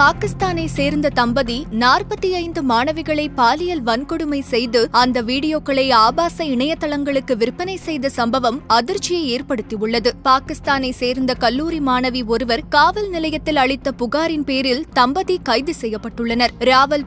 பாகிஸ்தானை சேர்ந்த தம்பதி நாற்பத்தி ஐந்து மாணவிகளை பாலியல் வன்கொடுமை செய்து அந்த வீடியோக்களை ஆபாச இணையதளங்களுக்கு விற்பனை செய்த சம்பவம் அதிர்ச்சியை ஏற்படுத்தியுள்ளது பாகிஸ்தானை சேர்ந்த கல்லூரி மாணவி ஒருவர் காவல் நிலையத்தில் அளித்த புகாரின் பேரில் தம்பதி கைது செய்யப்பட்டுள்ளனர்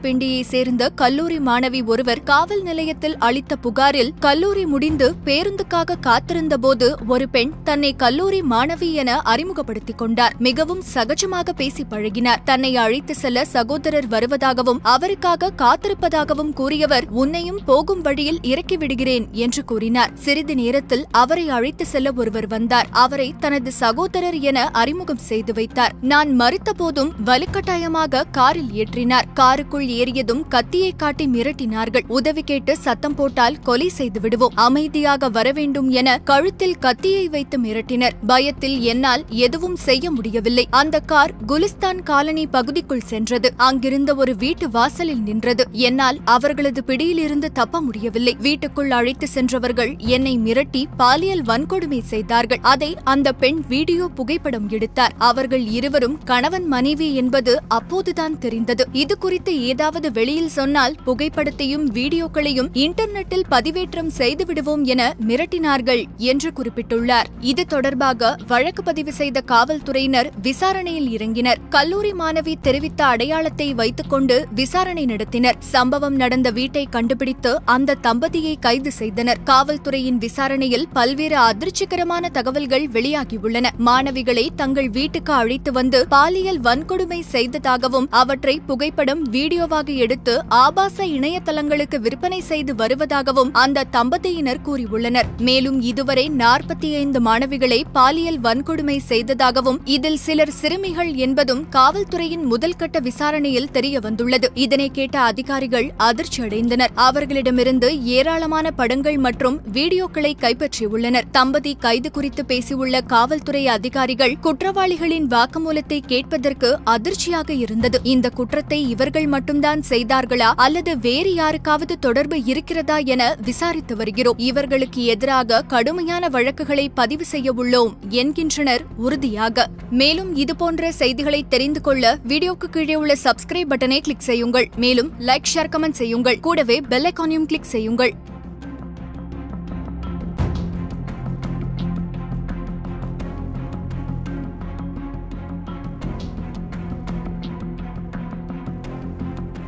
பிண்டியை சேர்ந்த கல்லூரி மாணவி ஒருவர் காவல் நிலையத்தில் அளித்த புகாரில் கல்லூரி முடிந்து பேருந்துக்காக காத்திருந்த போது ஒரு பெண் தன்னை கல்லூரி மாணவி என அறிமுகப்படுத்திக் கொண்டார் மிகவும் சகஜமாக பேசி பழகினார் தன்னை அழைத்து செல்ல சகோதரர் வருவதாகவும் அவருக்காக காத்திருப்பதாகவும் கூறியவர் உன்னையும் போகும் வழியில் இறக்கிவிடுகிறேன் என்று கூறினார் சிறிது நேரத்தில் அவரை அழைத்து செல்ல ஒருவர் வந்தார் அவரை தனது சகோதரர் என அறிமுகம் செய்து வைத்தார் நான் மறுத்த போதும் வலுக்கட்டாயமாக காரில் ஏற்றினார் காருக்குள் ஏறியதும் கத்தியை காட்டி மிரட்டினார்கள் உதவி கேட்டு சத்தம் போட்டால் கொலை செய்து விடுவோம் அமைதியாக வரவேண்டும் என கழுத்தில் கத்தியை வைத்து மிரட்டினர் பயத்தில் என்னால் எதுவும் செய்ய முடியவில்லை அந்த கார் குலிஸ்தான் காலனி பகுதி பகுதிக்குள் சென்றது அங்கிருந்த ஒரு வீட்டு வாசலில் நின்றது என்னால் அவர்களது பிடியிலிருந்து தப்ப முடியவில்லை வீட்டுக்குள் அழைத்து சென்றவர்கள் என்னை மிரட்டி பாலியல் வன்கொடுமை செய்தார்கள் அதை அந்த பெண் வீடியோ புகைப்படம் எடுத்தார் அவர்கள் இருவரும் கணவன் மனைவி என்பது அப்போதுதான் தெரிந்தது இது குறித்து ஏதாவது வெளியில் சொன்னால் புகைப்படத்தையும் வீடியோக்களையும் இன்டர்நெட்டில் பதிவேற்றம் செய்துவிடுவோம் என மிரட்டினார்கள் என்று குறிப்பிட்டுள்ளார் இது தொடர்பாக வழக்கு பதிவு செய்த காவல்துறையினர் விசாரணையில் இறங்கினர் கல்லூரி மாணவி தெரிவித்த அடையாளத்தை வைத்துக் கொண்டு விசாரணை நடத்தினர் சம்பவம் நடந்த வீட்டை கண்டுபிடித்து அந்த தம்பதியை கைது செய்தனர் காவல்துறையின் விசாரணையில் பல்வேறு அதிர்ச்சிகரமான தகவல்கள் வெளியாகியுள்ளன மாணவிகளை தங்கள் வீட்டுக்கு அழைத்து வந்து பாலியல் வன்கொடுமை செய்ததாகவும் அவற்றை புகைப்படம் வீடியோவாக எடுத்து ஆபாச இணையதளங்களுக்கு விற்பனை செய்து வருவதாகவும் அந்த தம்பதியினர் கூறியுள்ளனர் மேலும் இதுவரை நாற்பத்தி ஐந்து மாணவிகளை பாலியல் வன்கொடுமை செய்ததாகவும் இதில் சிலர் சிறுமிகள் என்பதும் காவல்துறையின் முதல்கட்ட விசாரணையில் தெரிய வந்துள்ளது இதனை கேட்ட அதிகாரிகள் அதிர்ச்சி அடைந்தனர் அவர்களிடமிருந்து ஏராளமான படங்கள் மற்றும் வீடியோக்களை கைப்பற்றியுள்ளனர் தம்பதி கைது குறித்து பேசியுள்ள காவல்துறை அதிகாரிகள் குற்றவாளிகளின் வாக்குமூலத்தை கேட்பதற்கு அதிர்ச்சியாக இருந்தது இந்த குற்றத்தை இவர்கள் மட்டும்தான் செய்தார்களா அல்லது வேறு யாருக்காவது தொடர்பு இருக்கிறதா என விசாரித்து வருகிறோம் இவர்களுக்கு எதிராக கடுமையான வழக்குகளை பதிவு செய்ய உள்ளோம் என்கின்றனர் உறுதியாக மேலும் இதுபோன்ற செய்திகளை தெரிந்து கொள்ள வீடியோக்கு கீழே உள்ள சப்ஸ்கிரைப் பட்டனை கிளிக் செய்யுங்கள் மேலும் லைக் ஷேர் கமெண்ட் செய்யுங்கள் கூடவே பெல் ஐக்கானையும் கிளிக் செய்யுங்கள்